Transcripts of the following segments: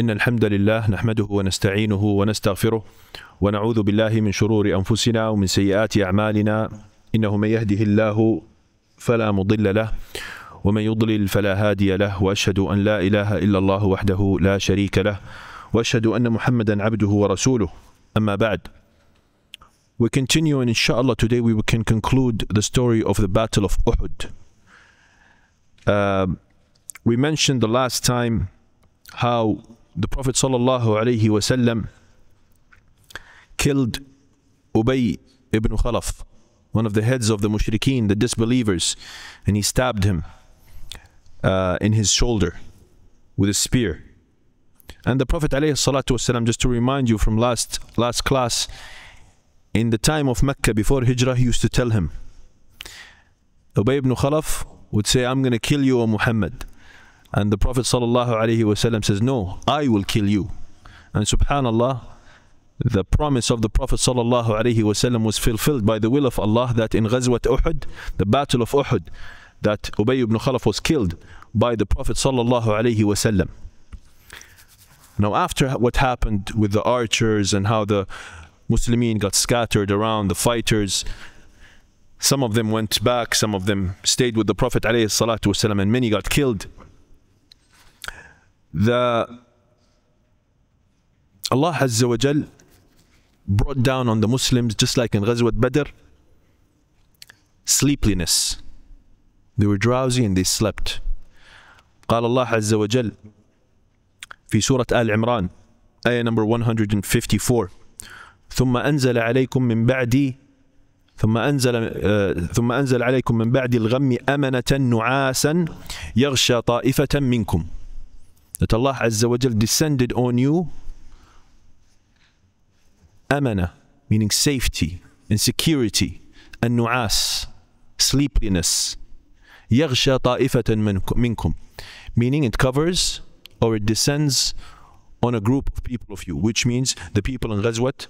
إن الحمد لله نحمده ونستعينه ونستغفره ونعوذ بالله من شرور أنفسنا ومن سيئات أعمالنا إنه من يهده الله فلا مضل له ومن يضلل فلا هادي له وأشهد أن لا إله إلا الله وحده لا شريك له وأشهد أن محمدا عبده ورسوله أما بعد We continue and inshallah today we can conclude the story of the battle of Uhud. Uh, we mentioned the last time how the Prophet وسلم, killed Ubay ibn Khalaf, one of the heads of the mushrikeen, the disbelievers, and he stabbed him uh, in his shoulder with a spear. And the Prophet والسلام, just to remind you from last, last class, in the time of Mecca before Hijrah, he used to tell him, Ubay ibn Khalaf would say, I'm going to kill you, O Muhammad. And the Prophet ﷺ says, No, I will kill you. And subhanAllah, the promise of the Prophet ﷺ was fulfilled by the will of Allah that in Ghazwat Uhud, the battle of Uhud, that Ubay ibn Khalaf was killed by the Prophet ﷺ. Now, after what happened with the archers and how the Muslimin got scattered around, the fighters, some of them went back, some of them stayed with the Prophet ﷺ, and many got killed. the Allah Azza wa Jal brought down on the Muslims, just like in Ghazwat Badr, sleepliness. They were drowsy and they slept. قال الله عز وجل في سورة آل عمران آية number 154 ثم أنزل عليكم من بعد ثم أنزل uh, ثم أنزل عليكم من بعد الغم أمنة نعاسا يغشى طائفة منكم that Allah Azza wa Jal descended on you amana, meaning safety and security, and nu'as, sleepiness. يغشى طائفة منكم meaning it covers or it descends on a group of people of you which means the people in Ghazwat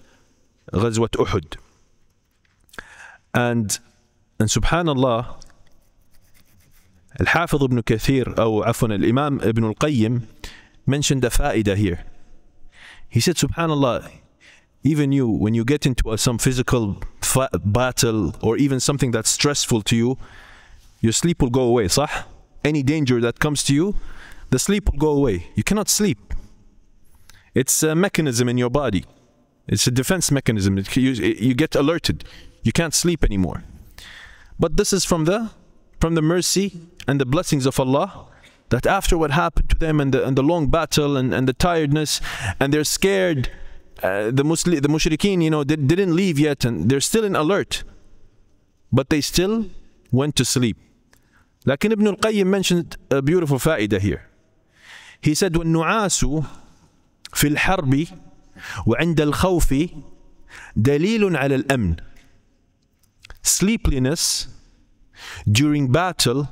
Ghazwat Uhud and and subhanallah الحافظ ibn Kathir, or عفوا, Imam ibn al-Qayyim mentioned a fa'idah here. He said, subhanallah, even you, when you get into a, some physical battle or even something that's stressful to you, your sleep will go away, صح? Any danger that comes to you, the sleep will go away. You cannot sleep. It's a mechanism in your body. It's a defense mechanism. It, you, you get alerted. You can't sleep anymore. But this is from the from the mercy and the blessings of Allah that after what happened to them and the, and the long battle and, and the tiredness and they're scared uh, the Muslim, the mushrikeen you know didn't leave yet and they're still in alert but they still went to sleep لكن Ibn al-Qayyim mentioned a beautiful faida here he said when والنعاس في الحرب وعند الخوف دليل على الأمن sleepliness during battle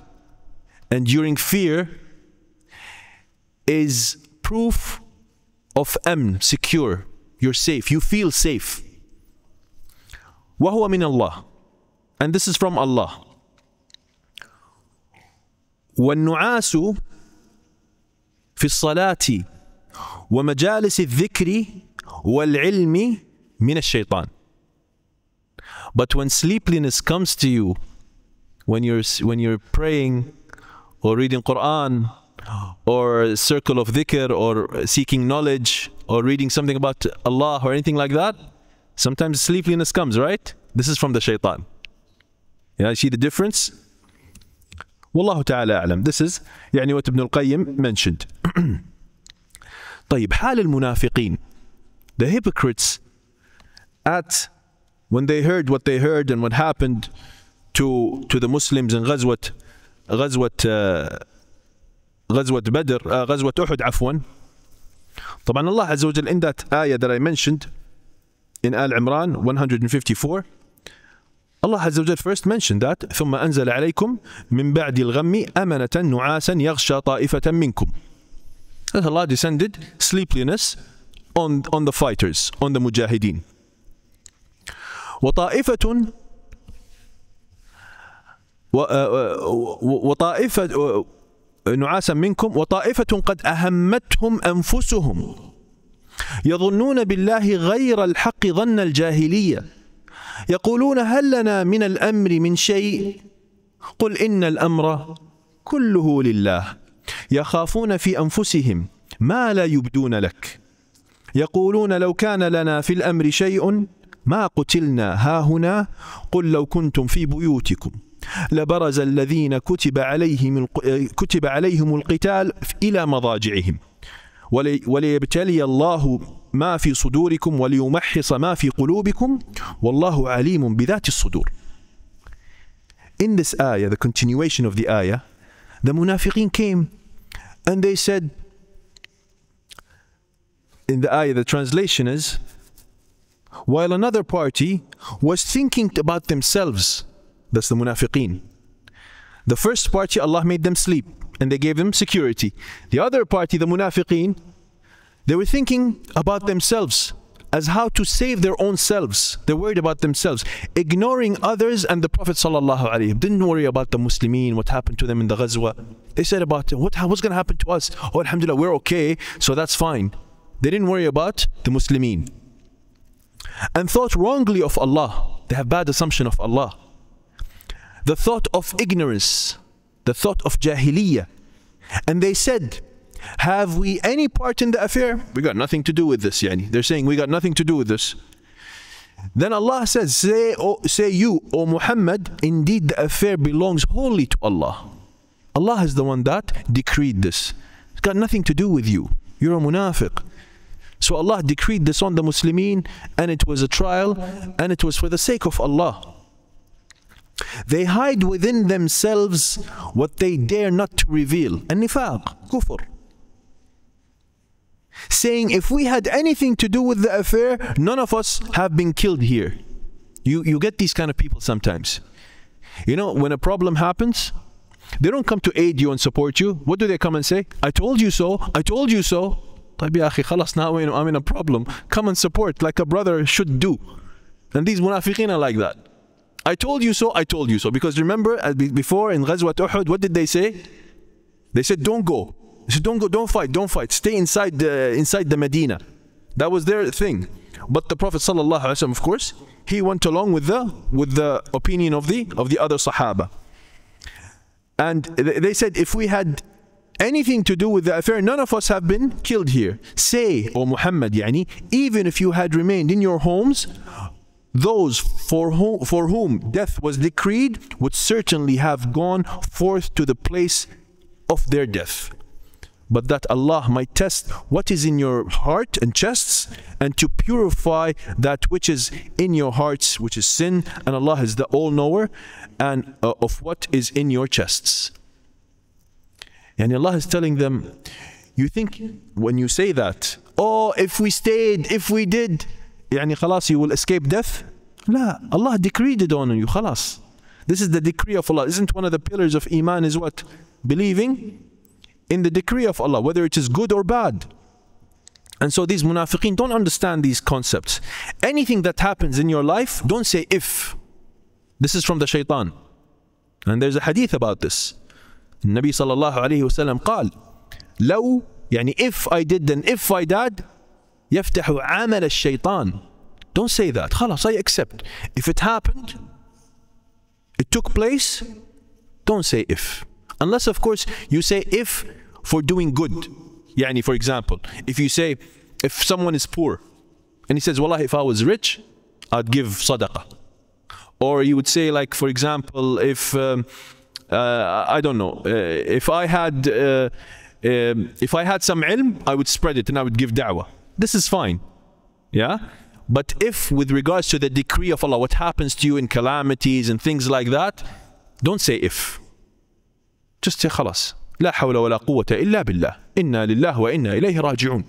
and during fear is proof of amn, secure. You're safe. You feel safe. وَهُوَ مِنَ اللَّهِ And this is from Allah. وَالنُّعَاسُ في الصلاة ومجالس الذكر والعلم من الشيطان. But when sleepiness comes to you when you're when you're praying or reading Quran or circle of dhikr or seeking knowledge or reading something about Allah or anything like that, sometimes sleepiness comes, right? This is from the shaitan. Yeah, you see the difference? والله Taala alam. This is يعني what Ibn al-Qayyim mentioned. طيب حال المنافقين the hypocrites at when they heard what they heard and what happened to to the Muslims in غزوة غزوة غزوة بدر غزوة أحد عفوا طبعا الله عز وجل in that ayah that I mentioned in Al Imran 154 Allah عز وجل first mentioned that ثم أنزل عليكم من بعد الغم أمنة نعاسا يغشى طائفة منكم that Allah descended sleepiness on on the fighters on the mujahideen وطائفة أه، أه، وطائفة نعاسا منكم وطائفة قد أهمتهم أنفسهم يظنون بالله غير الحق ظن الجاهلية يقولون هل لنا من الأمر من شيء قل إن الأمر كله لله يخافون في أنفسهم ما لا يبدون لك يقولون لو كان لنا في الأمر شيء ما قتلنا هاهنا قل لو كنتم في بيوتكم لبرز الذين كتب عليهم كتب عليهم القتال إلى مضاجعهم وليبتلي الله ما في صدوركم وليمحص ما في قلوبكم والله عليم بذات الصدور In this ayah, the continuation of the ayah, the munafiqeen came and they said, in the ayah, the translation is, while another party was thinking about themselves That's the munafiqeen. The first party, Allah made them sleep and they gave them security. The other party, the munafiqeen, they were thinking about themselves as how to save their own selves. They're worried about themselves, ignoring others and the Prophet ﷺ didn't worry about the Muslimin, what happened to them in the Ghazwa. They said about what, what's going to happen to us? Oh, Alhamdulillah, we're okay, so that's fine. They didn't worry about the Muslimin and thought wrongly of Allah. They have bad assumption of Allah the thought of ignorance, the thought of jahiliyyah. And they said, have we any part in the affair? We got nothing to do with this, yani. They're saying we got nothing to do with this. Then Allah says, say, o, say you, O Muhammad, indeed the affair belongs wholly to Allah. Allah is the one that decreed this. It's got nothing to do with you. You're a munafiq. So Allah decreed this on the Muslimin and it was a trial and it was for the sake of Allah. They hide within themselves what they dare not to reveal. النفاق, kufr. Saying, if we had anything to do with the affair, none of us have been killed here. You, you get these kind of people sometimes. You know, when a problem happens, they don't come to aid you and support you. What do they come and say? I told you so. I told you so. I'm in a problem. Come and support like a brother should do. And these munafiqeen are like that. I told you so, I told you so. Because remember, uh, before in Ghazwat Uhud, what did they say? They said, don't go. They said, don't go, don't fight, don't fight. Stay inside the, inside the Medina. That was their thing. But the Prophet وسلم, of course, he went along with the, with the opinion of the, of the other Sahaba. And they said, if we had anything to do with the affair, none of us have been killed here. Say, O Muhammad, yani, even if you had remained in your homes those for whom, for whom death was decreed would certainly have gone forth to the place of their death. But that Allah might test what is in your heart and chests and to purify that which is in your hearts, which is sin. And Allah is the all-knower and uh, of what is in your chests. And Allah is telling them, you think when you say that, oh, if we stayed, if we did, يعني خلاص you will escape death لا Allah decreed it on you خلاص this is the decree of Allah isn't one of the pillars of iman is what believing in the decree of Allah whether it is good or bad and so these munafiqeen don't understand these concepts anything that happens in your life don't say if this is from the shaitan and there's a hadith about this النبي صلى الله عليه وسلم قال لو يعني if I did then if I died يفتح عمل الشيطان Don't say that خلاص I accept If it happened It took place Don't say if Unless of course you say if for doing good يعني for example If you say if someone is poor and he says والله if I was rich I'd give صدقة or you would say like for example if um, uh, I don't know uh, if I had uh, um, if I had some علم, I would spread it and I would give da'wah this is fine. Yeah? But if with regards to the decree of Allah, what happens to you in calamities and things like that, don't say if. Just say خلاص. لا حول ولا قوة إلا بالله. إنا لله وإنا إليه راجعون.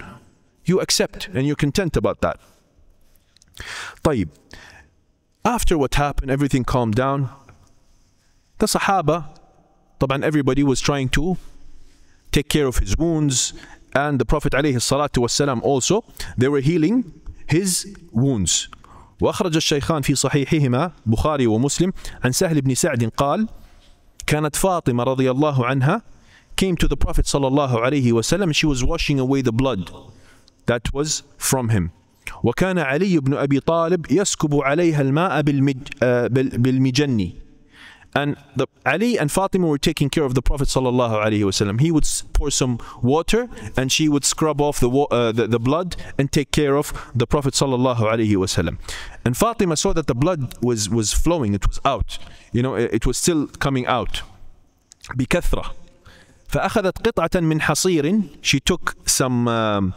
You accept and you're content about that. طيب. After what happened, everything calmed down. The Sahaba, طبعا everybody was trying to take care of his wounds. And the Prophet والسلام, also, they were healing his wounds. وأخرج الشيخان في صحيحهما بخاري ومسلم عن سهل بن سعد قال كانت فاطمة رضي الله عنها came to the Prophet صلى الله عليه وسلم she was washing away the blood that was from him وكان علي بن أبي طالب يسكب عليها الماء بالمج... بالمجني and the, Ali and Fatima were taking care of the Prophet sallallahu He would pour some water, and she would scrub off the, uh, the, the blood and take care of the Prophet sallallahu And Fatima saw that the blood was was flowing; it was out. You know, it, it was still coming out. بكثرة. فأخذت قطعة من حصير. She took some, um,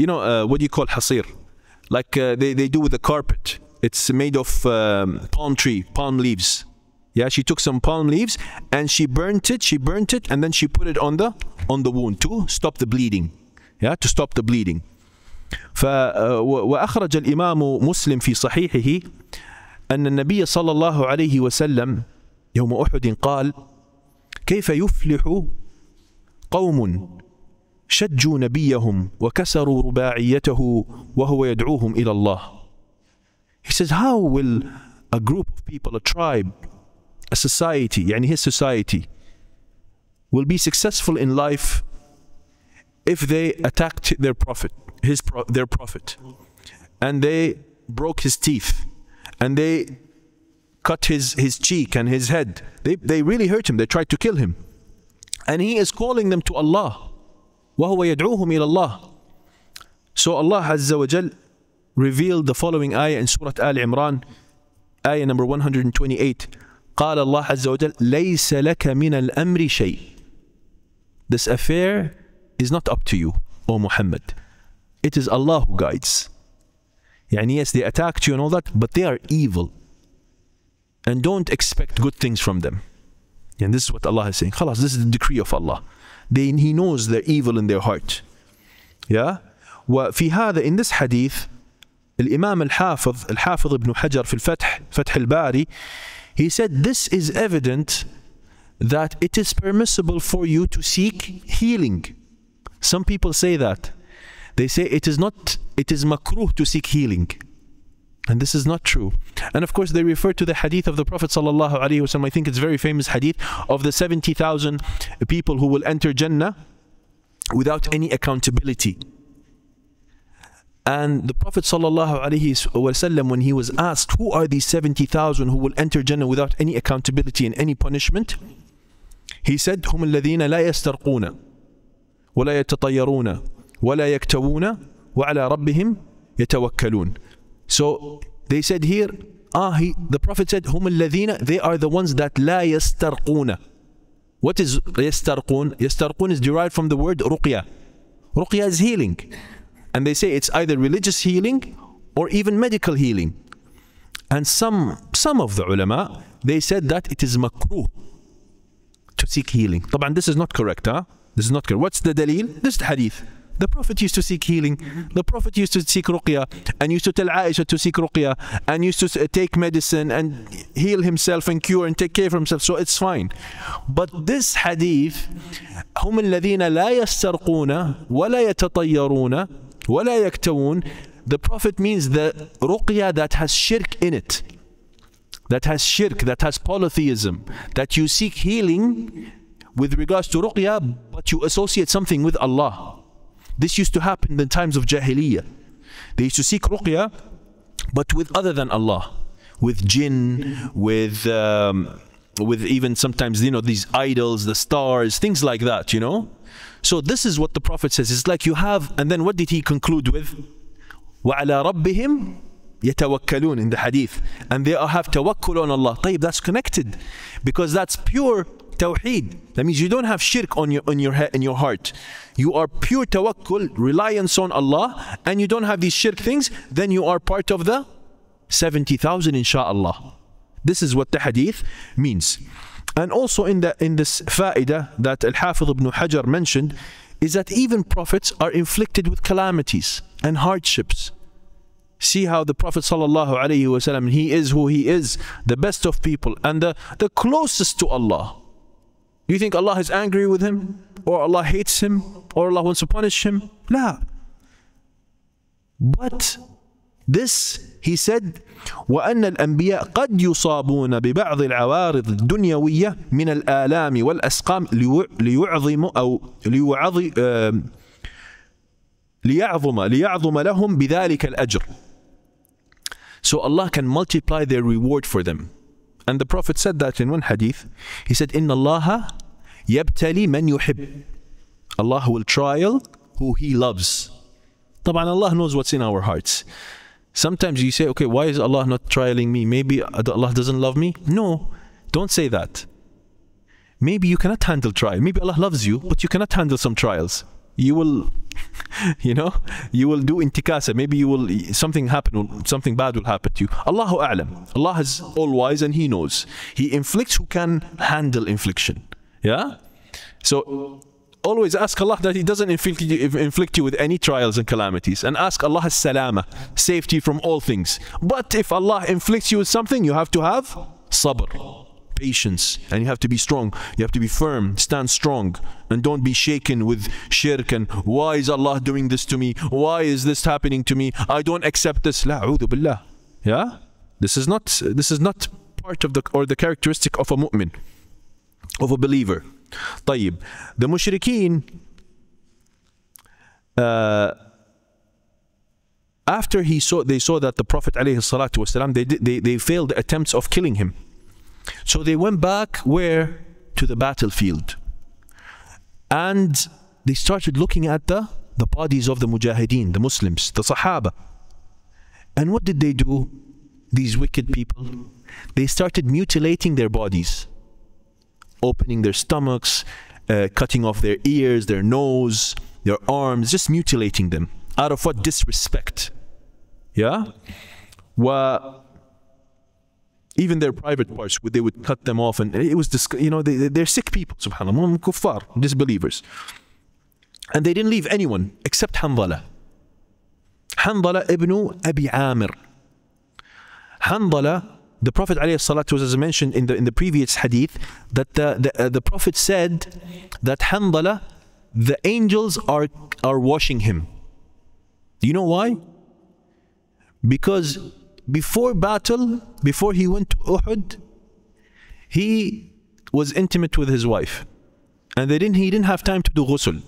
you know, uh, what do you call حصير? Like uh, they they do with the carpet. It's made of um, palm tree, palm leaves. Yeah, she took some palm leaves and she burnt it, she burnt it, and then she put it on the on the wound to stop the bleeding. Yeah, to stop the bleeding. ف وأخرج الإمام مسلم في صحيحه أن النبي صلى الله عليه وسلم يوم أحد قال كيف يفلح قوم شجوا نبيهم وكسروا رباعيته وهو يدعوهم إلى الله He says how will a group of people, a tribe a society يعني his society will be successful in life if they attacked their prophet his pro their prophet and they broke his teeth and they cut his, his cheek and his head they, they really hurt him they tried to kill him and he is calling them to Allah وهو يدعوهم إلى الله so Allah Azza wa Jal revealed the following ayah in Surah Al Imran ayah number 128 قال الله Azza لَيْسَ لَكَ مِنَ الْأَمْرِ شَيْءٍ This affair is not up to you, O Muhammad. It is Allah who guides. and yes, they attacked you and all that, but they are evil. And don't expect good things from them. And this is what Allah is saying. Khalas, this is the decree of Allah. They, he knows they're evil in their heart. Yeah? وفي هذا in this hadith الإمام الحافظ الحافظ ابن حجر في الفتح فتح الباري he said, This is evident that it is permissible for you to seek healing. Some people say that. They say it is not, it is makruh to seek healing. And this is not true. And of course, they refer to the hadith of the Prophet sallallahu I think it's very famous hadith of the 70,000 people who will enter Jannah without any accountability. And the Prophet وسلم, when he was asked, Who are these 70,000 who will enter Jannah without any accountability and any punishment? He said, هم الذين لا يسترقون ولا يتطيرون ولا يكتوون وعلى ربهم يتوكلون. So they said here, ah, he, the Prophet said, هم الذين, they are the ones that لا يسترقون. What is يسترقون? يسترقون is derived from the word رقية. رقية is healing. And they say it's either religious healing or even medical healing. And some, some of the ulama, they said that it is makruh to seek healing. this is not correct, huh? This is not correct. What's the dalil? This is the hadith. The Prophet used to seek healing. Mm-hmm. The Prophet used to seek ruqya and used to tell Aisha to seek ruqya and used to uh, take medicine and heal himself and cure and take care of himself. So it's fine. But this hadith, هم الذين لا يسترقون ولا يتطيرون وَلَا يَكْتَوُونَ The Prophet means the ruqya that has shirk in it. That has shirk, that has polytheism. That you seek healing with regards to ruqya, but you associate something with Allah. This used to happen in the times of Jahiliyyah. They used to seek ruqya, but with other than Allah. With jinn, with... Um, with even sometimes you know these idols the stars things like that you know so this is what the prophet says it's like you have and then what did he conclude with وَعَلَى رَبِّهِمْ يَتَوَكَّلُونَ in the hadith and they have tawakkul on Allah طيب that's connected because that's pure tawheed that means you don't have shirk on your on your head in your heart you are pure tawakkul reliance on Allah and you don't have these shirk things then you are part of the 70,000 inshallah this is what the hadith means. And also in, the, in this fa'idah that Al-Hafiz ibn Hajar mentioned is that even prophets are inflicted with calamities and hardships. See how the Prophet ﷺ, he is who he is, the best of people and the, the closest to Allah. You think Allah is angry with him? Or Allah hates him? Or Allah wants to punish him? No. But this He said وأن الأنبياء قد يصابون ببعض العوارض الدنيوية من الآلام والأسقام ليعظموا أو ليعظم ليعظم ليعظم لهم بذلك الأجر So Allah can multiply their reward for them. And the Prophet said that in one hadith. He said, إِنَّ اللَّهَ يَبْتَلِي مَنْ يُحِبُّ Allah will trial who He loves. طبعا Allah knows what's in our hearts. Sometimes you say, okay, why is Allah not trialing me? Maybe Allah doesn't love me? No, don't say that. Maybe you cannot handle trial. Maybe Allah loves you, but you cannot handle some trials. You will, you know, you will do intikasa. Maybe you will, something happen, something bad will happen to you. Allahu A'lam. Allah is all wise and He knows. He inflicts who can handle infliction. Yeah? So always ask Allah that He doesn't inflict you, inflict you with any trials and calamities. And ask Allah salama, safety from all things. But if Allah inflicts you with something, you have to have sabr, patience. And you have to be strong. You have to be firm. Stand strong. And don't be shaken with shirk and why is Allah doing this to me? Why is this happening to me? I don't accept this. La billah. Yeah? This is not this is not part of the or the characteristic of a mu'min, of a believer. طيب the مشركين uh, after he saw they saw that the prophet عليه الصلاة والسلام they, they, they failed attempts of killing him so they went back where to the battlefield and they started looking at the the bodies of the mujahideen the muslims the sahaba and what did they do these wicked people they started mutilating their bodies opening their stomachs, uh, cutting off their ears, their nose, their arms, just mutilating them. Out of what disrespect? Yeah? Well, even their private parts, they would cut them off, and it was, you know, they, are sick people, subhanAllah, kuffar, disbelievers. And they didn't leave anyone except Hanbala. Hanbala ibn Abi Amir. Hanbala the Prophet ﷺ was mentioned in the in the previous hadith that the the, uh, the Prophet said that Handala, the angels are are washing him. Do you know why? Because before battle, before he went to Uhud, he was intimate with his wife, and they didn't he didn't have time to do ghusl,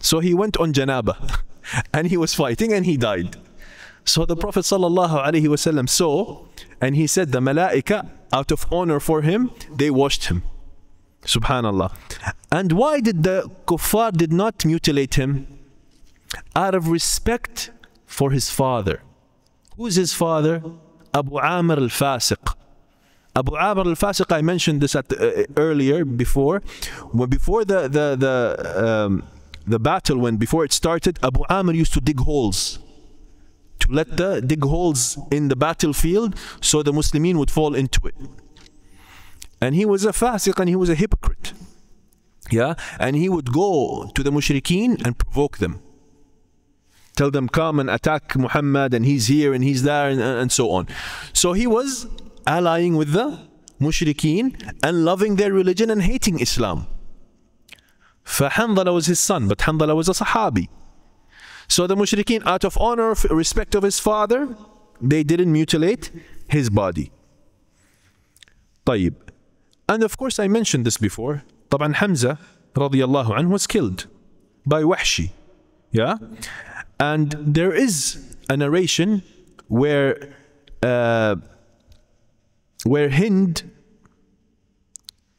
so he went on janaba, and he was fighting and he died. So the Prophet saw, and he said, The Malaika, out of honor for him, they washed him. Subhanallah. And why did the kuffar did not mutilate him? Out of respect for his father. Who's his father? Abu Amr al-Fasiq. Abu Amr al-Fasiq, I mentioned this at, uh, earlier before. before the the the, um, the battle, when before it started, Abu Amr used to dig holes let the dig holes in the battlefield so the Muslimin would fall into it. And he was a fasiq and he was a hypocrite. Yeah, and he would go to the mushrikeen and provoke them. Tell them, come and attack Muhammad, and he's here and he's there, and, and so on. So he was allying with the mushrikeen and loving their religion and hating Islam. فحنظلة was his son, but Hanzala was a Sahabi. So the mushrikeen, out of honor, of respect of his father, they didn't mutilate his body. طيب. And of course, I mentioned this before. طبعا Hamza radiallahu anhu was killed by Wahshi. Yeah? And there is a narration where uh, where Hind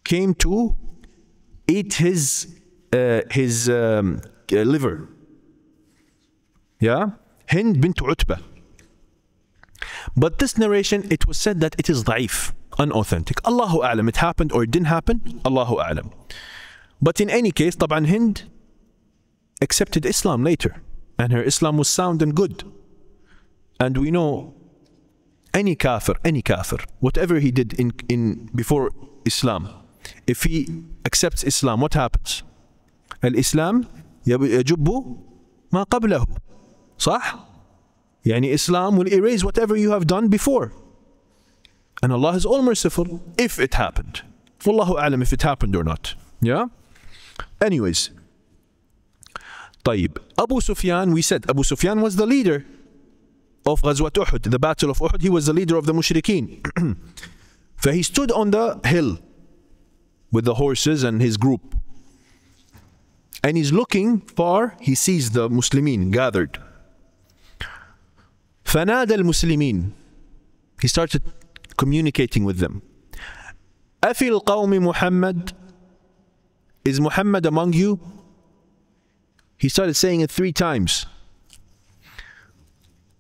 came to eat his uh, his um, liver yeah? Hind bint Utbah. But this narration, it was said that it is da'if, unauthentic. Allahu A'lam, it happened or it didn't happen, Allahu A'lam. But in any case, Taban Hind accepted Islam later, and her Islam was sound and good. And we know any kafir, any kafir, whatever he did in, in before Islam, if he accepts Islam, what happens? Al Islam يجب ما قبله صح? Yani Islam will erase whatever you have done before. And Allah is all merciful if it happened. Wallahu alam if it happened or not. Yeah? Anyways. طيب. Abu Sufyan, we said Abu Sufyan was the leader of غزوة أُحد the battle of أُحد. He was the leader of the mushrikeen. so he stood on the hill with the horses and his group. And he's looking far, he sees the Muslimin gathered. فنادى المسلمين he started communicating with them أفي القوم محمد is محمد among you he started saying it three times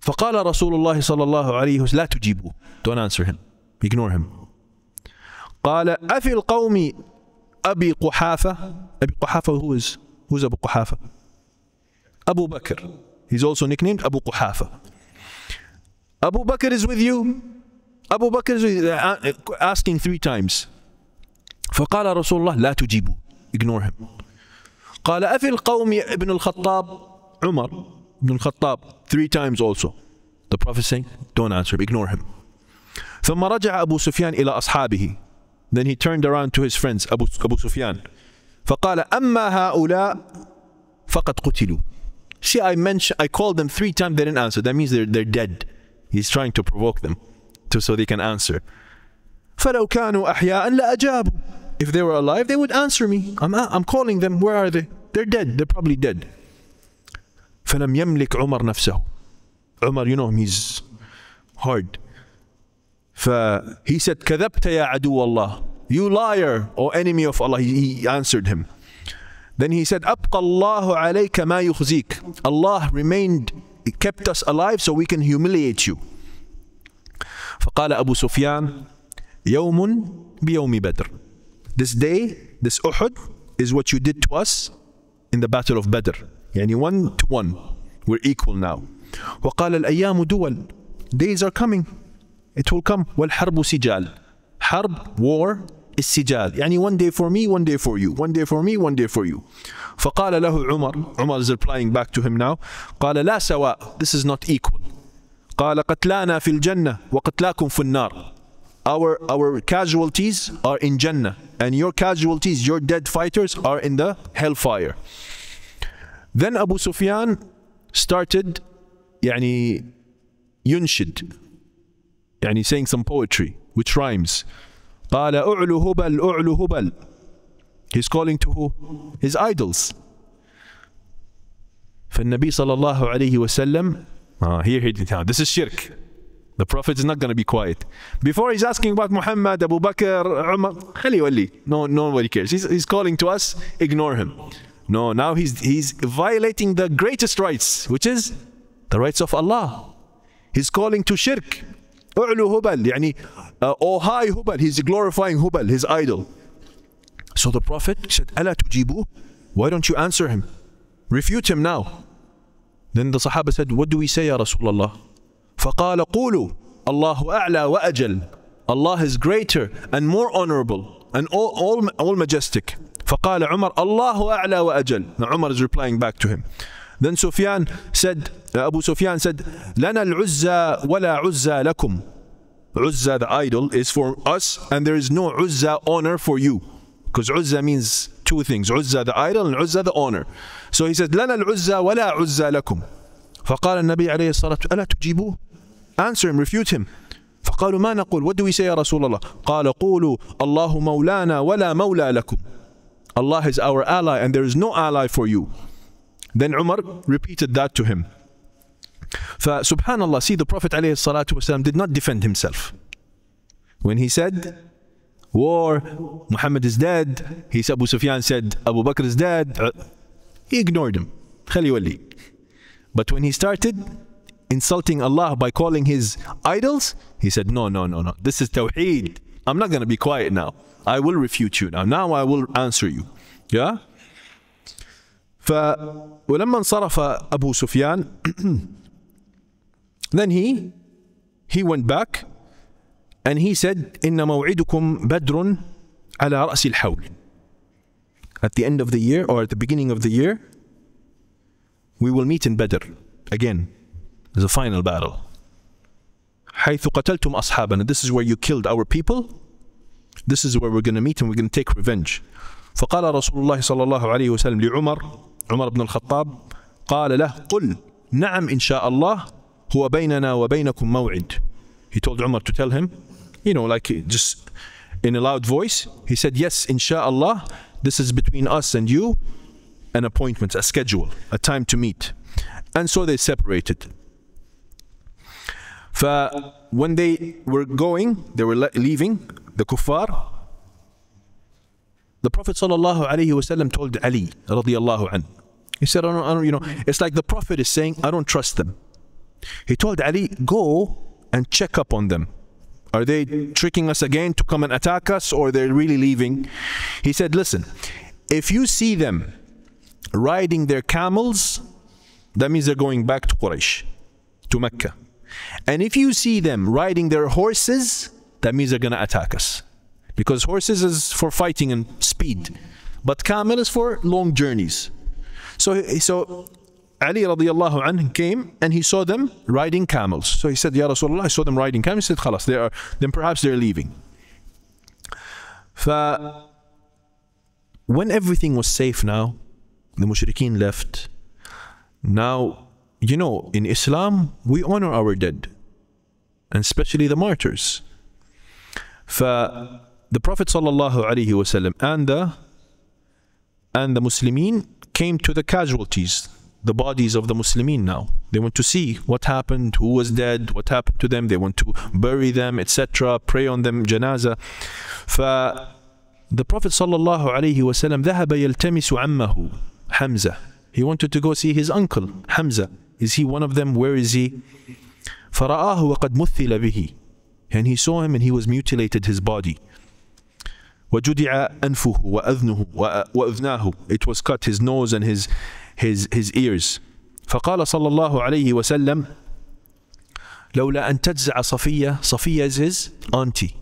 فقال رسول الله صلى الله عليه وسلم لا تجيبوا don't answer him ignore him قال أفي القوم أبي قحافة أبي قحافة who is who's أبو قحافة أبو بكر he's also nicknamed أبو قحافة Abu Bakr is with you. Abu Bakr is you, uh, asking three times. فقال رسول الله لا تجيبوا ignore him قال أفي القوم ابن الخطاب عمر ابن الخطاب three times also the prophet saying don't answer him ignore him ثم رجع أبو سفيان إلى أصحابه then he turned around to his friends أبو, أبو سفيان فقال أما هؤلاء فقد قتلوا see I mentioned I called them three times they didn't answer that means they're, they're dead He's trying to provoke them to, so they can answer. If they were alive, they would answer me. I'm, I'm calling them. Where are they? They're dead. They're probably dead. فَلَمْ يَمْلِكْ عُمَرْ نَفْسَهُ Umar, you know him, he's hard. He said, كَذَبْتَ يَا عَدُوَ اللَّهِ You liar, or enemy of Allah. He, answered him. Then he said, أَبْقَى اللَّهُ عَلَيْكَ مَا Allah remained kept us alive so we can humiliate you. فقال أبو سفيان يوم بيوم بدر This day, this Uhud is what you did to us in the battle of Badr. يعني one to one. We're equal now. وقال الأيام دول Days are coming. It will come. والحرب سجال. Harb, war, السجال يعني one day for me one day for you one day for me one day for you فقال له عمر عمر is replying back to him now قال لا سواء this is not equal قال قتلانا في الجنة وقتلاكم في النار our our casualties are in Jannah and your casualties your dead fighters are in the hellfire then Abu Sufyan started يعني ينشد يعني saying some poetry which rhymes He's calling to who? His idols. فالنبي صلى الله عليه وسلم uh, here he did, this is shirk. The Prophet is not going to be quiet. Before he's asking about Muhammad, Abu Bakr, Umar, خلي ولي. No, nobody cares. He's, he's calling to us, ignore him. No, now he's, he's violating the greatest rights, which is the rights of Allah. He's calling to shirk. أعلو هبل يعني uh, or oh, high هبل he's glorifying هبل his idol so the prophet said ألا تجيبوه why don't you answer him refute him now then the Sahaba said what do we say يا رسول الله فقال قولوا الله أعلى وأجل Allah is greater and more honorable and all, all, all majestic فقال عمر الله أعلى وأجل now Umar is replying back to him then Sufyan said, Abu Sufyan said, Lana al-Uzza wa Uzza lakum. Uzza, the idol, is for us and there is no Uzza honor for you. Because Uzza means two things, Uzza the idol and Uzza the honor. So he said, Lana al-Uzza wa Uzza lakum. فقال النبي عليه الصلاة والسلام ألا تجيبوه Answer him, refute him. فقالوا ما نقول What do we say يا رسول الله قال قولوا الله مولانا ولا مولى لكم Allah is our ally and there is no ally for you then Umar repeated that to him. Subhanallah, see the Prophet ﷺ did not defend himself. When he said, war, Muhammad is dead, he said, Abu Sufyan said, Abu Bakr is dead, uh, he ignored him. Khaliwali. But when he started insulting Allah by calling his idols, he said, no, no, no, no, this is Tawheed. I'm not going to be quiet now. I will refute you now. Now I will answer you. Yeah? ولما انصرف أبو سفيان then he he went back and he said إن موعدكم بدر على رأس الحول at the end of the year or at the beginning of the year we will meet in Badr again as a final battle حيث قتلتم أصحابنا this is where you killed our people this is where we're going to meet and we're going to take revenge فقال رسول الله صلى الله عليه وسلم لعمر عمر بن الخطاب قال له قل نعم إن شاء الله هو بيننا وبينكم موعد he told عمر to tell him you know like just in a loud voice he said yes inshallah this is between us and you an appointment a schedule a time to meet and so they separated when they were going they were leaving the kuffar the prophet sallallahu alaihi wasallam told ali الله عنه. He said, I don't, I don't, you know, it's like the Prophet is saying, I don't trust them. He told Ali, go and check up on them. Are they tricking us again to come and attack us or they're really leaving? He said, listen, if you see them riding their camels, that means they're going back to Quraysh, to Mecca. And if you see them riding their horses, that means they're going to attack us. Because horses is for fighting and speed, but camel is for long journeys. So, so Ali radiallahu anhu came and he saw them riding camels. So he said, Ya Rasulullah, I saw them riding camels. He said, Khalas, they are, then perhaps they're leaving. ف, when everything was safe now, the mushrikeen left. Now, you know, in Islam, we honor our dead, and especially the martyrs. ف, the Prophet sallallahu and the and the Muslimin came to the casualties, the bodies of the Muslimin now. They want to see what happened, who was dead, what happened to them. They want to bury them, etc., pray on them, janaza. The Prophet sallallahu alaihi wasallam ذهب يلتمس عمه Hamza. He wanted to go see his uncle Hamza. Is he one of them? Where is he? فرآه وقد مثل به. And he saw him and he was mutilated his body. وَجُدِعَ أَنْفُهُ وَأَذْنُهُ وَأَذْنَاهُ It was cut, his nose and his, his, his ears. فقال صلى الله عليه وسلم لولا أن تجزع صفية صفية is his auntie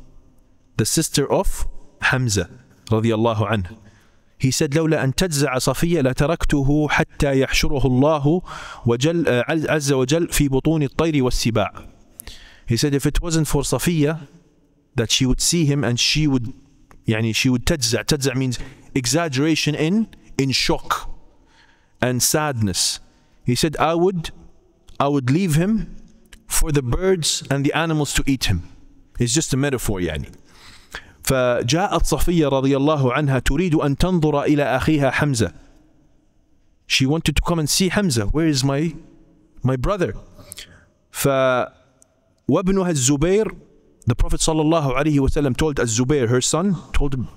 the sister of حمزة رضي الله عنه he said لولا أن تجزع صفية لتركته حتى يحشره الله وجل عز وجل في بطون الطير والسباع he said if it wasn't for صفية that she would see him and she would Yani she would tajza. Tajza means exaggeration in in shock and sadness. He said, I would I would leave him for the birds and the animals to eat him. It's just a metaphor يعني. فجاءت صفية رضي الله عنها تريد أن تنظر إلى أخيها حمزة. She wanted to come and see Hamza. Where is my my brother? ف وابنها الزبير the Prophet ﷺ told Az-Zubair, her son, told him,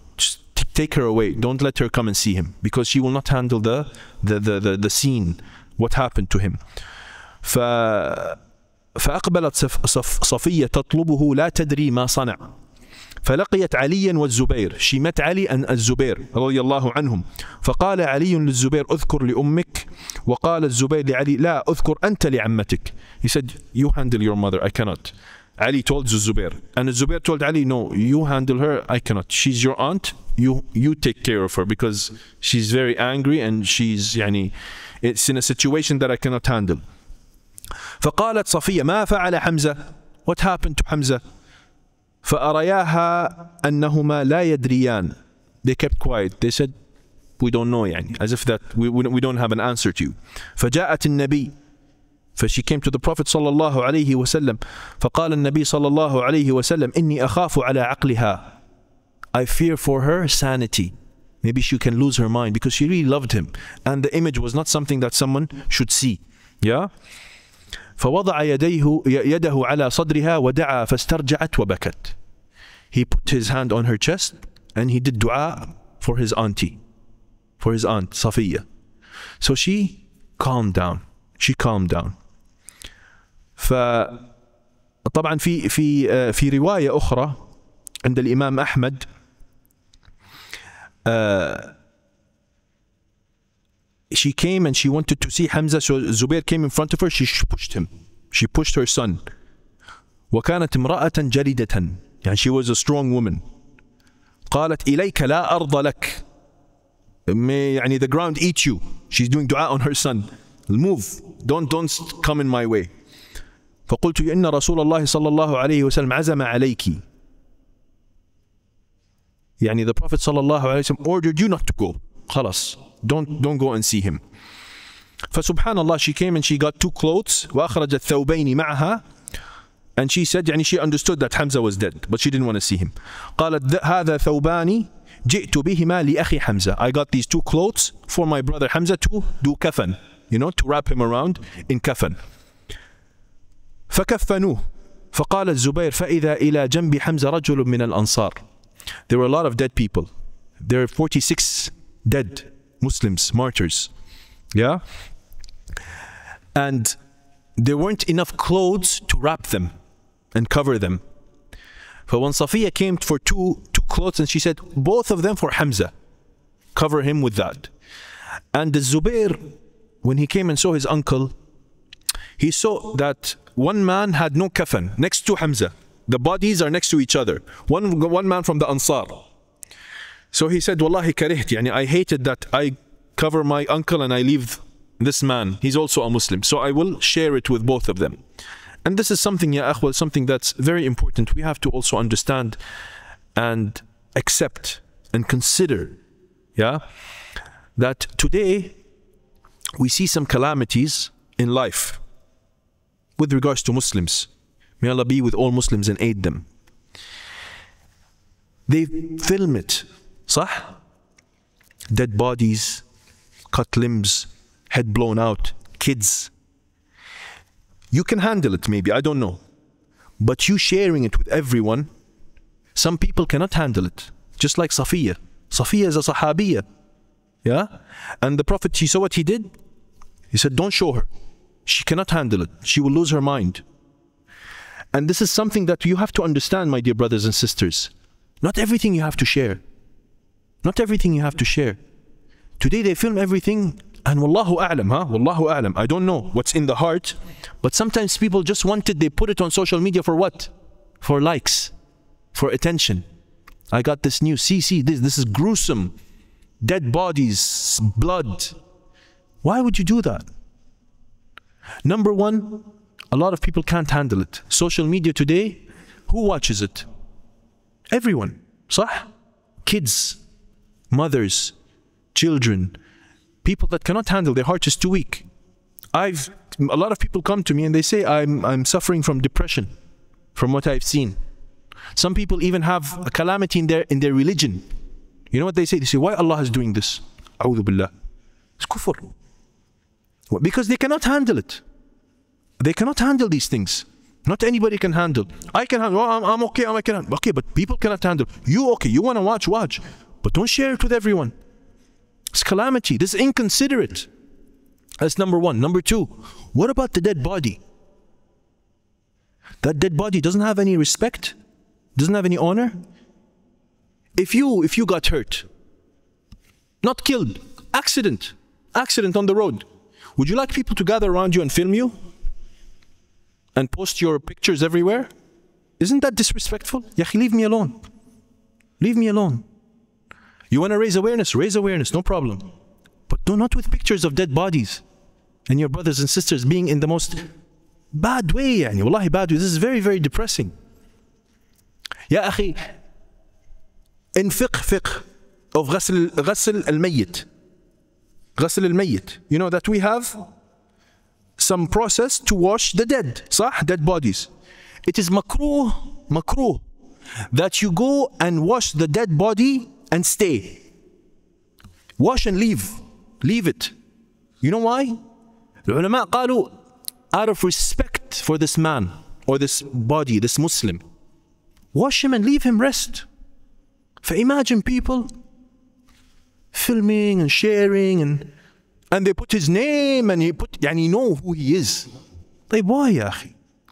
take her away. Don't let her come and see him because she will not handle the, the, the, the, the scene, what happened to him. ف... فأقبلت صف... صف... صفية تطلبه لا تدري ما صنع فلقيت عليا والزبير she met علي and الزبير رضي الله عنهم فقال علي للزبير اذكر لأمك وقال الزبير لعلي لا اذكر أنت لعمتك he said you handle your mother I cannot Ali told Zubair, and Zubair told Ali, "No, you handle her. I cannot. She's your aunt. You you take care of her because she's very angry and she's يعني it's in a situation that I cannot handle." فقالت صفية ما فعل حمزة What happened to حمزة فأرياها أنهما لا يدريان They kept quiet They said we don't know يعني as if that we, we don't have an answer to you فجاءت النبي she came to the Prophet صلى الله عليه وسلم فقال النبي صلى الله عليه وسلم إني أخاف على عقلها I fear for her sanity maybe she can lose her mind because she really loved him and the image was not something that someone should see yeah فوضع يديه يده على صدرها ودعا فاسترجعت وبكت he put his hand on her chest and he did dua for his auntie for his aunt Safiya so she calmed down she calmed down ف طبعا في في في روايه اخرى عند الامام احمد uh, she came and she wanted to see Hamza so Zubair came in front of her she pushed him she pushed her son وكانت امرأة جريدة يعني she was a strong woman قالت إليك لا أرضى لك May, يعني the ground eat you she's doing dua on her son move don't don't come in my way فقلت إن رسول الله صلى الله عليه وسلم عزم عليك يعني the Prophet صلى الله عليه وسلم ordered you not to go خلاص don't, don't go and see him فسبحان الله she came and she got two clothes وأخرجت ثوبين معها and she said يعني she understood that Hamza was dead but she didn't want to see him قالت هذا ثوباني جئت بهما لأخي حمزة I got these two clothes for my brother Hamza to do kafan you know to wrap him around in kafan فكفنوه فقال الزبير فإذا إلى جنب حمزة رجل من الأنصار There were a lot of dead people. There were 46 dead Muslims, martyrs. Yeah? And there weren't enough clothes to wrap them and cover them. So when Safiya came for two, two clothes and she said, both of them for Hamza. Cover him with that. And the Zubair, when he came and saw his uncle, he saw that one man had no kafan next to Hamza. The bodies are next to each other. One, one man from the Ansar. So he said, Wallahi kariht, yani I hated that I cover my uncle and I leave this man. He's also a Muslim. So I will share it with both of them. And this is something, ya akhwal, something that's very important. We have to also understand and accept and consider, yeah, that today we see some calamities in life with regards to Muslims. May Allah be with all Muslims and aid them. They film it, صح? Dead bodies, cut limbs, head blown out, kids. You can handle it maybe, I don't know. But you sharing it with everyone, some people cannot handle it. Just like Safiya. Safiya is a Sahabiya. Yeah? And the Prophet, he saw what he did? He said, don't show her. She cannot handle it. She will lose her mind. And this is something that you have to understand, my dear brothers and sisters. Not everything you have to share. Not everything you have to share. Today they film everything and wallahu a'lam, huh? Wallahu a'lam. I don't know what's in the heart, but sometimes people just wanted, they put it on social media for what? For likes, for attention. I got this news. See, see, this, this is gruesome. Dead bodies, blood. Why would you do that? Number one, a lot of people can't handle it. Social media today, who watches it? Everyone. صح? Ah, kids, mothers, children, people that cannot handle, their heart is too weak. I've a lot of people come to me and they say I'm I'm suffering from depression from what I've seen. Some people even have a calamity in their in their religion. You know what they say? They say, why Allah is doing this? A'udhu billah. It's kufr. Because they cannot handle it. They cannot handle these things. Not anybody can handle. I can handle. Oh, I'm, I'm okay. I'm okay. Okay, but people cannot handle. You okay? You want to watch? Watch, but don't share it with everyone. It's calamity. This is inconsiderate. That's number one. Number two, what about the dead body? That dead body doesn't have any respect. Doesn't have any honor. If you if you got hurt, not killed, accident, accident on the road. Would you like people to gather around you and film you? And post your pictures everywhere? Isn't that disrespectful? Yahi, leave me alone. Leave me alone. You want to raise awareness? Raise awareness, no problem. But do not with pictures of dead bodies and your brothers and sisters being in the most bad way. Yani. Wallahi, bad way. This is very, very depressing. Ya akhi, in fiqh, fiqh of ghasl, ghasl al-mayyit, غسل الميت you know that we have some process to wash the dead صح dead bodies it is مكروه مكروه that you go and wash the dead body and stay wash and leave leave it you know why العلماء قالوا out of respect for this man or this body this Muslim wash him and leave him rest imagine people filming and sharing and and they put his name and he put and he know who he is. They, why,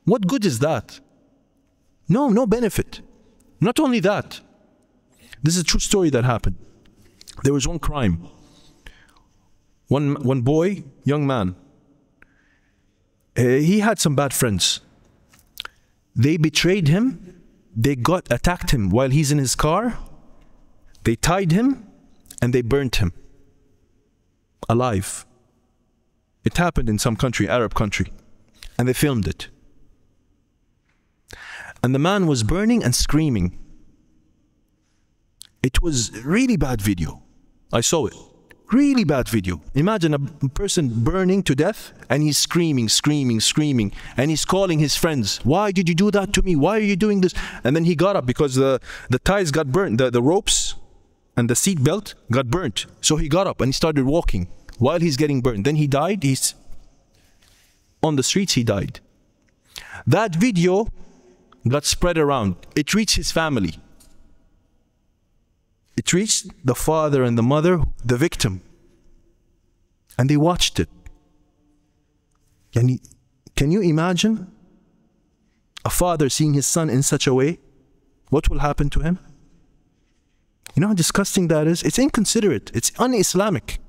What good is that? No, no benefit. Not only that, this is a true story that happened. There was one crime. One one boy, young man. Uh, he had some bad friends. They betrayed him. They got attacked him while he's in his car. They tied him and they burned him alive. It happened in some country, Arab country, and they filmed it. And the man was burning and screaming. It was really bad video. I saw it. Really bad video. Imagine a person burning to death and he's screaming, screaming, screaming, and he's calling his friends, Why did you do that to me? Why are you doing this? And then he got up because the, the ties got burnt. the, the ropes and the seat belt got burnt. So he got up and he started walking while he's getting burnt. Then he died. He's on the streets, he died. That video got spread around. It reached his family. It reached the father and the mother, the victim. And they watched it. Can you, can you imagine a father seeing his son in such a way? What will happen to him? You know how disgusting that is? It's inconsiderate. It's un-Islamic.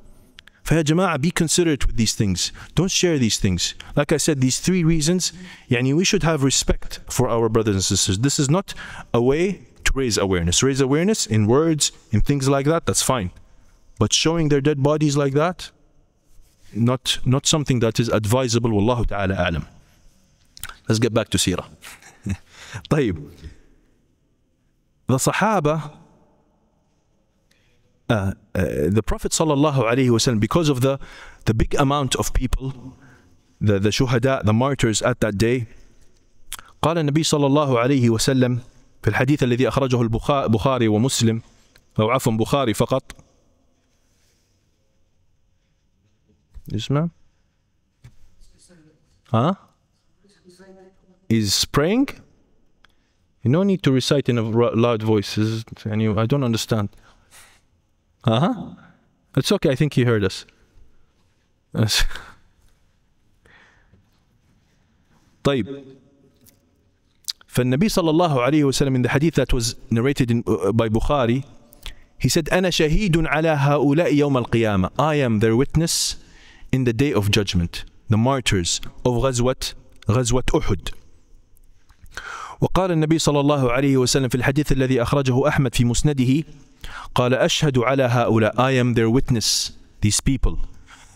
فيا Jamaa, be considerate with these things. Don't share these things. Like I said, these three reasons, yani we should have respect for our brothers and sisters. This is not a way to raise awareness. Raise awareness in words, in things like that, that's fine. But showing their dead bodies like that, not, not something that is advisable, wallahu ta'ala alam. Let's get back to seerah. طيب. The Sahaba, uh, uh, the Prophet وسلم, because of the, the big amount of people, the, the shuhada, the martyrs at that day, قال النبي صلى الله عليه وسلم في الحديث الذي أخرجه البخاري ومسلم أو عفوا بخاري فقط يسمع ها is praying no need to recite in a loud voice Is it? I don't understand uh huh. It's okay. I think he heard us. طيب فالنبي صلى الله عليه وسلم in the hadith that was narrated in, uh, by Bukhari he said أنا شهيد على هؤلاء يوم القيامة I am their witness in the day of judgment the martyrs of غزوة غزوة أحد وقال النبي صلى الله عليه وسلم في الحديث الذي أخرجه أحمد في مسنده قال أشهد على هؤلاء I am their witness these people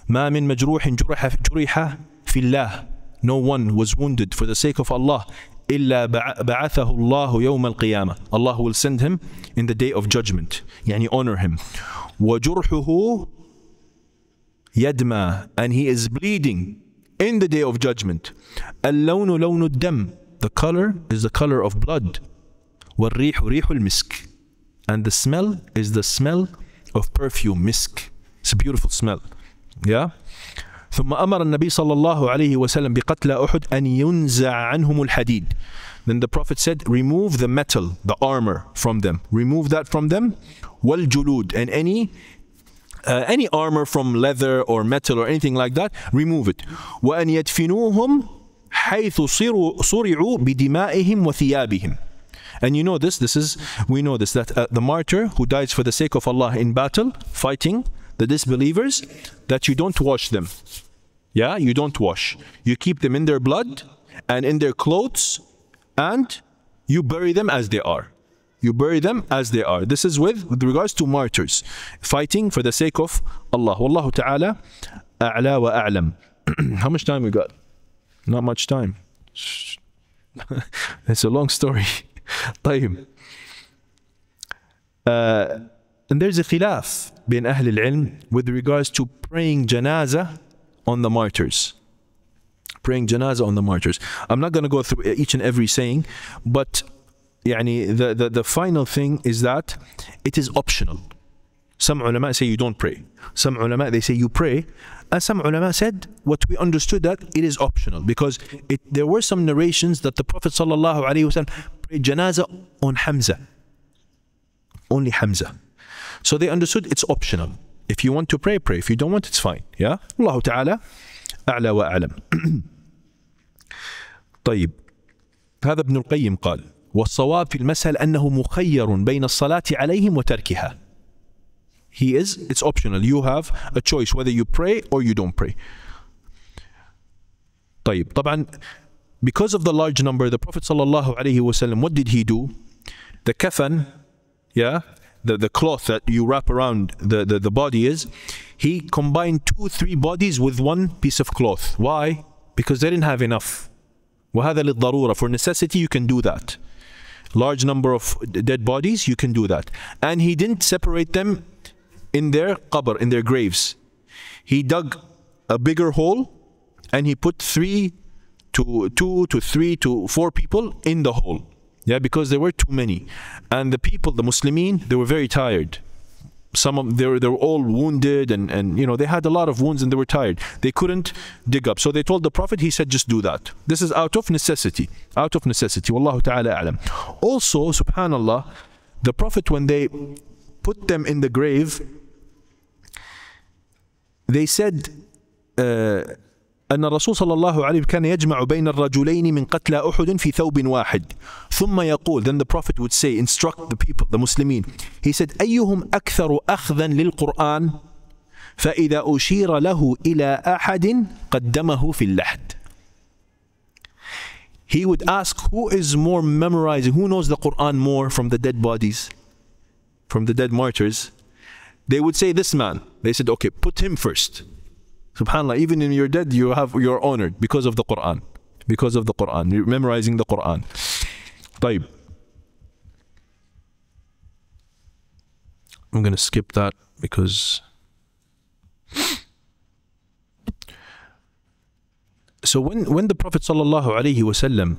ما من مجروح جرح جرح في الله no one was wounded for the sake of Allah إلا بعثه الله يوم القيامة Allah will send him in the day of judgment يعني honor him وجرحه يدمى and he is bleeding in the day of judgment اللون لون الدم the color is the color of blood والريح ريح المسك And the smell is the smell of perfume, misk. It's a beautiful smell. Yeah? ثم أمر النبي صلى الله عليه وسلم أحد أن ينزع عنهم الحديد. Then the Prophet said, remove the metal, the armor from them. Remove that from them. والجلود and any uh, any armor from leather or metal or anything like that, remove it. وأن يدفنوهم حيث صرعوا بدمائهم وثيابهم. And you know this, this is, we know this, that uh, the martyr who dies for the sake of Allah in battle, fighting the disbelievers, that you don't wash them. Yeah, you don't wash. You keep them in their blood and in their clothes and you bury them as they are. You bury them as they are. This is with, with regards to martyrs fighting for the sake of Allah. Wallahu ta'ala a'la wa a'lam. How much time we got? Not much time. it's a long story. طيب uh, and there's a خلاف بين أهل العلم with regards to praying جنازة on the martyrs praying janazah on the martyrs I'm not going to go through each and every saying but يعني the, the, the final thing is that it is optional some ulama say you don't pray. Some ulama they say you pray. And some ulama said what we understood that it is optional because it, there were some narrations that the Prophet sallallahu alaihi wasallam Janaza on Hamza. Only Hamza. So they understood it's optional. If you want to pray, pray. If you don't want, it's fine. Yeah? Allah Ta'ala أعلى وأعلم. طيب هذا ابن القيم قال والصواب في المسأل أنه مخير بين الصلاة عليهم وتركها. He is, it's optional. You have a choice whether you pray or you don't pray. طيب طبعا because of the large number, the Prophet ﷺ, what did he do? The kafan, yeah, the, the cloth that you wrap around the, the, the body is, he combined two, three bodies with one piece of cloth. Why? Because they didn't have enough. وهذا للضرورة for necessity you can do that large number of dead bodies you can do that and he didn't separate them in their qabr in their graves he dug a bigger hole and he put three to two to three to four people in the hall. Yeah, because there were too many. And the people, the Muslimin, they were very tired. Some of they were, they were all wounded and, and you know they had a lot of wounds and they were tired. They couldn't dig up. So they told the Prophet, he said, just do that. This is out of necessity. Out of necessity. Wallahu ta'ala alam. Also, subhanallah, the Prophet when they put them in the grave, they said uh, أن الرسول صلى الله عليه وسلم كان يجمع بين الرجلين من قتلى أحد في ثوب واحد ثم يقول then the prophet would say instruct the people the مسلمين he said أيهم أكثر أخذا للقرآن فإذا أشير له إلى أحد قدمه في اللحد He would ask who is more memorizing, who knows the Quran more from the dead bodies, from the dead martyrs. They would say this man. They said, okay, put him first. Subhanallah, even in your dead, you have you're honored because of the Quran. Because of the Quran. You're memorizing the Quran. طيب. I'm gonna skip that because so when, when the Prophet ﷺ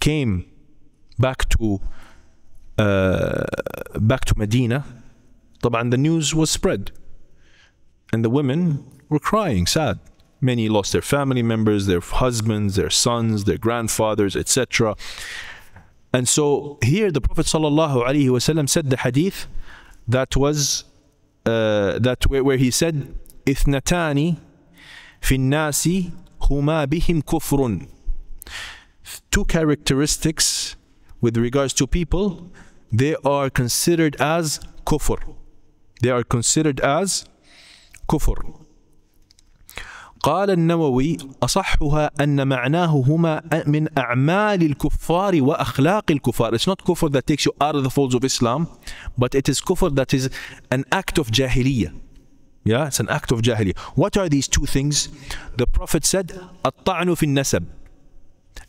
came back to uh, back to Medina, طبعا the news was spread, and the women were crying, sad. Many lost their family members, their husbands, their sons, their grandfathers, etc. And so here the Prophet ﷺ said the hadith that was uh, that where, where he said "Ithnatani في الناس هما بهم كفر two characteristics with regards to people they are considered as kufr they are considered as kufr قال النووي أصحها أن معناه هما من أعمال الكفار وأخلاق الكفار It's not kufr that takes you out of the folds of Islam But it is kufr that is an act of jahiliyyah Yeah, it's an act of jahiliyyah What are these two things? The Prophet said الطعن في النسب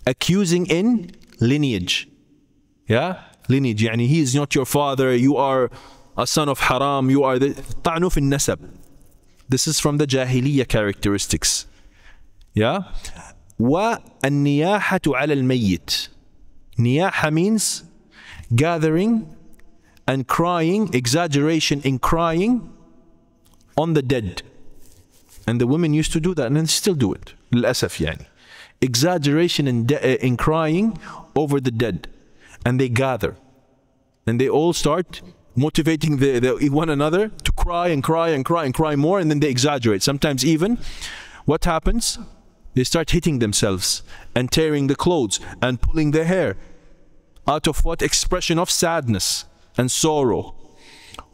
Accusing in lineage Yeah, lineage يعني he is not your father You are a son of haram You are the طعن في النسب this is from the Jahiliyyah characteristics. Yeah? وَالنِّيَاحَةُ عَلَى الْمَيِّتِ Niyaha means gathering and crying, exaggeration in crying on the dead. And the women used to do that and still do it. للأسف يعني. Exaggeration in, eh, in crying over the dead. And they gather. And they all start motivating the, the, one another to cry and cry and cry and cry more, and then they exaggerate. Sometimes even, what happens? They start hitting themselves and tearing the clothes and pulling their hair out of what expression of sadness and sorrow.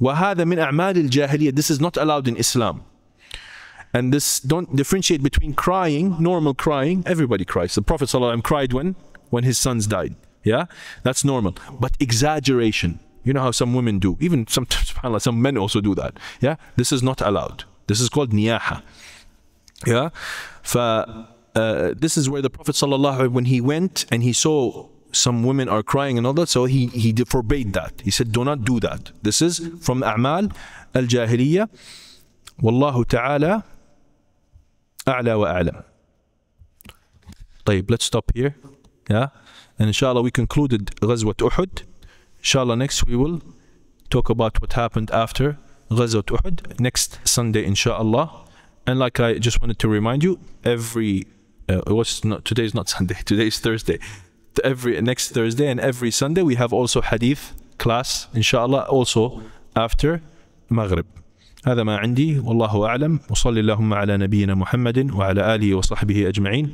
وهذا من أعمال الجاهلية. This is not allowed in Islam. And this don't differentiate between crying, normal crying. Everybody cries. The Prophet ﷺ cried when when his sons died. Yeah, that's normal. But exaggeration you know how some women do, even sometimes some men also do that. Yeah, this is not allowed. This is called niyaha. Yeah, ف, uh, this is where the Prophet sallallahu when he went and he saw some women are crying and all that, so he he forbade that. He said, "Do not do that." This is from a'mal al-jahiliyyah. Wallahu ta'ala a'la wa a'lam. طيب, let's stop here. Yeah. And inshallah we concluded غزوة Uhud. Inshallah, next we will talk about what happened after Ghazwat Uhud next Sunday, inshallah. And like I just wanted to remind you, every uh, what's not today is not Sunday. Today is Thursday. Every next Thursday and every Sunday we have also Hadith class, inshallah, also after Maghrib. هذا ما عندي والله أعلم وصلّي اللهم على نبينا محمد وعلى آله وصحبه أجمعين